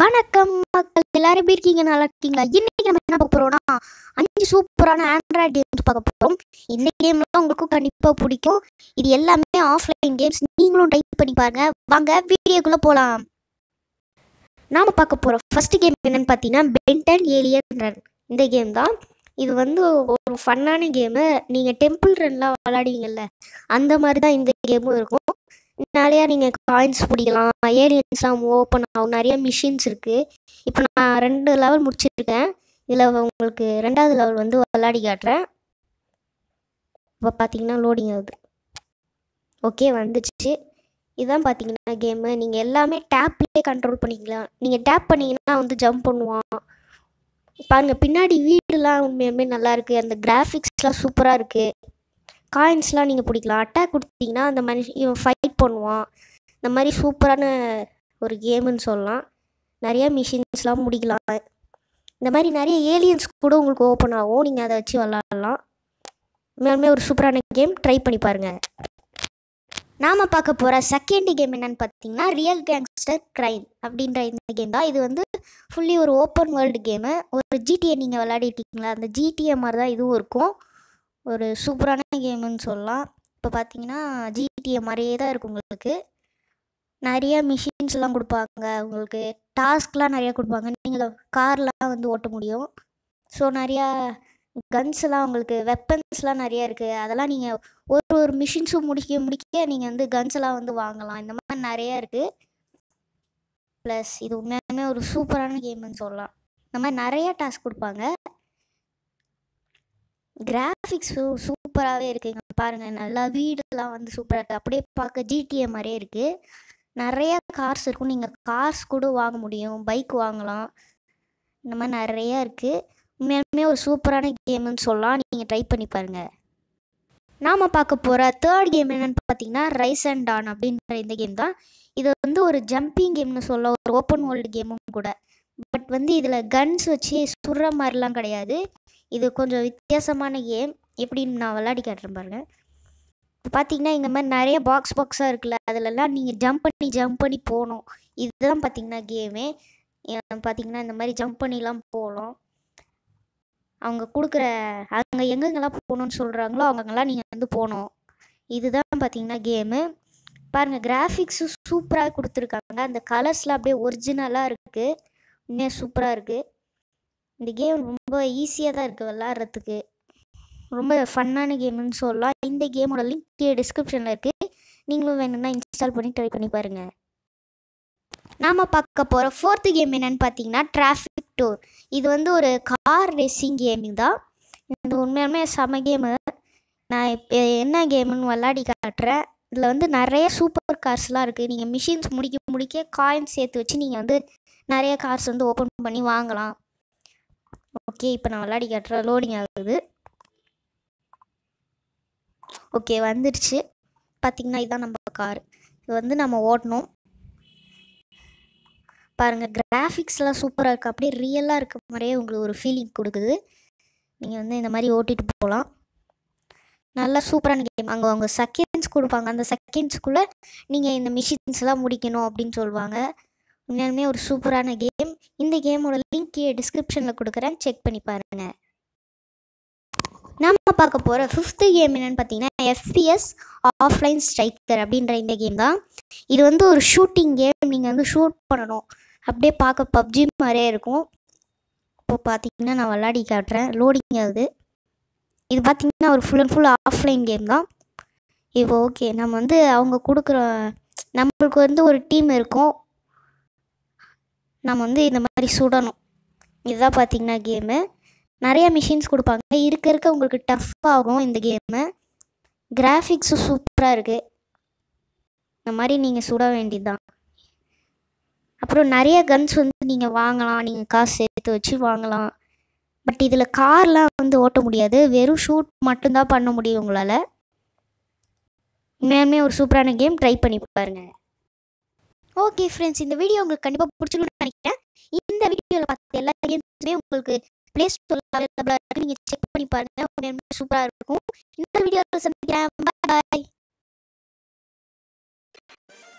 வணக்கம் மக்கள் எல்லாரும் எப்படி இருக்கீங்க நல்லா இருக்கீங்களா இன்னைக்கு நம்ம என்ன பார்க்க போறோம்னா அஞ்சு சூப்பரான ஆண்ட்ராய்டு கேம்ஸ் பார்க்க போறோம் இந்த கேம்லாம் உங்களுக்கும் கண்டிப்பாக பிடிக்கும் இது எல்லாமே ஆஃப்லைன் கேம்ஸ் நீங்களும் டைப் பண்ணி பாருங்க வாங்க வீடியோக்குள்ளே போகலாம் நாம் பார்க்க போகிறோம் ஃபர்ஸ்ட் கேம் என்னன்னு பார்த்தீங்கன்னா பென்டன் ஏலியன் ரன் இந்த கேம் தான் இது வந்து ஒரு ஃபன்னான கேமு நீங்கள் டெம்பிள் ரன்லாம் விளாடுவீங்கல்ல அந்த மாதிரி தான் இந்த கேமும் இருக்கும் நிறையா நீங்கள் காயின்ஸ் பிடிக்கலாம் ஏலியன்ஸ்லாம் ஓப்பன் ஆகும் நிறைய மிஷின்ஸ் இருக்குது இப்போ நான் ரெண்டு லெவல் முடிச்சிருக்கேன் இதில் உங்களுக்கு ரெண்டாவது லெவல் வந்து விளாடி காட்டுறேன் இப்போ பார்த்தீங்கன்னா லோடிங் ஆகுது ஓகே வந்துச்சு இதுதான் பார்த்தீங்கன்னா கேமு நீங்கள் எல்லாமே டேப்லேயே கண்ட்ரோல் பண்ணிக்கலாம் நீங்கள் டேப் பண்ணிங்கன்னா வந்து ஜம்ப் பண்ணுவான் பாருங்கள் பின்னாடி வீடுலாம் உண்மையுமே நல்லாயிருக்கு அந்த கிராஃபிக்ஸ்லாம் சூப்பராக இருக்குது காயின்ஸ்லாம் நீங்கள் பிடிக்கலாம் அட்டாக் கொடுத்தீங்கன்னா அந்த மனுஷன் இவன் ஃபைட் பண்ணுவான் இந்த மாதிரி சூப்பரான ஒரு கேமுன்னு சொல்லலாம் நிறையா மிஷின்ஸ்லாம் முடிக்கலாம் இந்த மாதிரி நிறைய ஏலியன்ஸ் கூட உங்களுக்கு ஓப்பன் ஆகும் நீங்கள் அதை வச்சு விளாட்லாம் மேலுமே ஒரு சூப்பரான கேம் ட்ரை பண்ணி பாருங்கள் நாம் பார்க்க போகிற செகண்ட் கேம் என்னென்னு பார்த்தீங்கன்னா ரியல் கேங்ஸ்டர் க்ரைம் அப்படின்ற இந்த கேம் தான் இது வந்து ஃபுல்லி ஒரு ஓப்பன் வேர்ல்டு கேமு ஒரு ஜிடிஏ நீங்கள் விளாடிட்டீங்களா அந்த ஜிடிஏ மாதிரி தான் இதுவும் இருக்கும் ஒரு சூப்பரான கேமுன்னு சொல்லலாம் இப்போ பார்த்தீங்கன்னா ஜிடிஏ மாதிரியே தான் இருக்கும் உங்களுக்கு நிறையா மிஷின்ஸ்லாம் கொடுப்பாங்க உங்களுக்கு டாஸ்க்லாம் நிறையா கொடுப்பாங்க நீங்கள் கார்லாம் வந்து ஓட்ட முடியும் ஸோ நிறையா கன்ஸ்லாம் உங்களுக்கு வெப்பன்ஸ்லாம் நிறையா இருக்குது அதெல்லாம் நீங்கள் ஒரு ஒரு மிஷின்ஸும் முடிக்க முடிக்க நீங்கள் வந்து கன்ஸ்லாம் வந்து வாங்கலாம் இந்த மாதிரி நிறையா இருக்குது ப்ளஸ் இது உண்மையாலுமே ஒரு சூப்பரான கேம்னு சொல்லலாம் இந்த மாதிரி நிறையா டாஸ்க் கொடுப்பாங்க கிராஃபிக்ஸ் சூப்பராகவே இருக்குங்க பாருங்கள் நல்லா வீடெல்லாம் வந்து சூப்பராக இருக்குது அப்படியே பார்க்க ஜிடிஏ மாதிரியே இருக்குது நிறையா கார்ஸ் இருக்கும் நீங்கள் கார்ஸ் கூட வாங்க முடியும் பைக் வாங்கலாம் இந்த மாதிரி நிறையா இருக்குது உண்மையாலுமே ஒரு சூப்பரான கேம்னு சொல்லலாம் நீங்கள் ட்ரை பண்ணி பாருங்கள் நாம் பார்க்க போகிற தேர்ட் கேம் என்னென்னு பார்த்தீங்கன்னா ரைஸ் அண்ட் டான் அப்படின்ற இந்த கேம் தான் இது வந்து ஒரு ஜம்பிங் கேம்னு சொல்ல ஒரு ஓப்பன் வேர்ல்டு கேமும் கூட பட் வந்து இதில் கன்ஸ் வச்சு சுடுற மாதிரிலாம் கிடையாது இது கொஞ்சம் வித்தியாசமான கேம் எப்படின்னு நான் விளையாடி காட்டுறேன் பாருங்கள் பார்த்தீங்கன்னா இந்த மாதிரி நிறைய பாக்ஸ் பாக்ஸாக இருக்குல்ல அதிலலாம் நீங்கள் ஜம்ப் பண்ணி ஜம்ப் பண்ணி போகணும் இதுதான் பார்த்தீங்கன்னா கேமே பார்த்தீங்கன்னா இந்த மாதிரி ஜம்ப் பண்ணிலாம் போகணும் அவங்க கொடுக்குற அங்கே எங்கெங்கெல்லாம் போகணுன்னு சொல்கிறாங்களோ அவங்கெல்லாம் நீங்கள் வந்து போகணும் இதுதான் பார்த்தீங்கன்னா கேமு பாருங்கள் கிராஃபிக்ஸும் சூப்பராக கொடுத்துருக்காங்க அந்த கலர்ஸ்லாம் அப்படியே ஒரிஜினலாக இருக்குது இன்னும் சூப்பராக இருக்குது இந்த கேம் ரொம்ப ஈஸியாக தான் இருக்குது விளாட்றதுக்கு ரொம்ப ஃபன்னான கேம்னு சொல்லலாம் இந்த கேமோட லிங்க் கீழே டிஸ்கிரிப்ஷனில் இருக்குது நீங்களும் வேணும்னா இன்ஸ்டால் பண்ணி ட்ரை பண்ணி பாருங்கள் நாம் பார்க்க போகிற ஃபோர்த்து கேம் என்னென்னு பார்த்தீங்கன்னா டிராஃபிக் டூர் இது வந்து ஒரு கார் ரேசிங் கேமிங் தான் இது உண்மையாலுமே செம கேமு நான் இப்போ என்ன கேமுன்னு விளாடி காட்டுறேன் இதில் வந்து நிறைய சூப்பர் கார்ஸ்லாம் இருக்குது நீங்கள் மிஷின்ஸ் முடிக்க முடிக்க காயின்ஸ் சேர்த்து வச்சு நீங்கள் வந்து நிறைய கார்ஸ் வந்து ஓப்பன் பண்ணி வாங்கலாம் ஓகே இப்போ நான் விளாடி காட்டுறேன் லோடிங் ஆகுது ஓகே வந்துடுச்சு பார்த்திங்கன்னா இதுதான் நம்ம கார் இது வந்து நம்ம ஓட்டணும் பாருங்கள் கிராஃபிக்ஸ்லாம் சூப்பராக இருக்குது அப்படியே ரியலாக இருக்க மாதிரியே உங்களுக்கு ஒரு ஃபீலிங் கொடுக்குது நீங்கள் வந்து இந்த மாதிரி ஓட்டிகிட்டு போகலாம் நல்லா சூப்பரான கேம் அங்கே அவங்க செகண்ட்ஸ் கொடுப்பாங்க அந்த செகண்ட்ஸ்குள்ளே நீங்கள் இந்த மிஷின்ஸ்லாம் முடிக்கணும் அப்படின்னு சொல்லுவாங்க இன்னுமே ஒரு சூப்பரான கேம் இந்த கேமோட லிங்க் கீழே டிஸ்கிரிப்ஷனில் கொடுக்குறேன் செக் பண்ணி பாருங்க நம்ம பார்க்க போகிற ஃபிஃப்த்து கேம் என்னென்னு பார்த்தீங்கன்னா எஃபிஎஸ் ஆஃப்லைன் ஸ்ட்ரைக்கர் அப்படின்ற இந்த கேம் தான் இது வந்து ஒரு ஷூட்டிங் கேம் நீங்கள் வந்து ஷூட் பண்ணணும் அப்படியே பார்க்க பப்ஜி மாதிரியே இருக்கும் இப்போ பார்த்தீங்கன்னா நான் விளாடி காட்டுறேன் லோடிங் ஆகுது இது பார்த்திங்கன்னா ஒரு full and full offline game தான் இப்போ ஓகே நம்ம வந்து அவங்க கொடுக்குற நம்மளுக்கு வந்து ஒரு டீம் இருக்கும் நம்ம வந்து இந்த மாதிரி சுடணும் இதுதான் பார்த்தீங்கன்னா கேமு நிறையா மிஷின்ஸ் கொடுப்பாங்க இருக்க இருக்க உங்களுக்கு டஃப் ஆகும் இந்த கேமு கிராஃபிக்ஸும் சூப்பராக இருக்குது இந்த மாதிரி நீங்கள் சுட வேண்டியது தான் அப்புறம் நிறைய கன்ஸ் வந்து நீங்கள் வாங்கலாம் நீங்கள் காசு சேர்த்து வச்சு வாங்கலாம் பட் இதில் கார்லாம் வந்து ஓட்ட முடியாது வெறும் ஷூட் மட்டும்தான் பண்ண முடியும் உங்களால் உண்மையாலுமே ஒரு சூப்பரான கேம் ட்ரை பண்ணி பாருங்கள் ஓகே ஃப்ரெண்ட்ஸ் இந்த வீடியோ உங்களுக்கு கண்டிப்பாக பிடிச்சிருக்கும்னு நினைக்கிறேன் இந்த வீடியோவில் பார்த்து எல்லா கேம்ஸுமே உங்களுக்கு ப்ளே ஸ்டோரில் அவைலபிளாக நீங்கள் செக் பண்ணி பாருங்கள் சூப்பராக இருக்கும் இந்த வீடியோவில் சந்திக்கிறேன் பாய்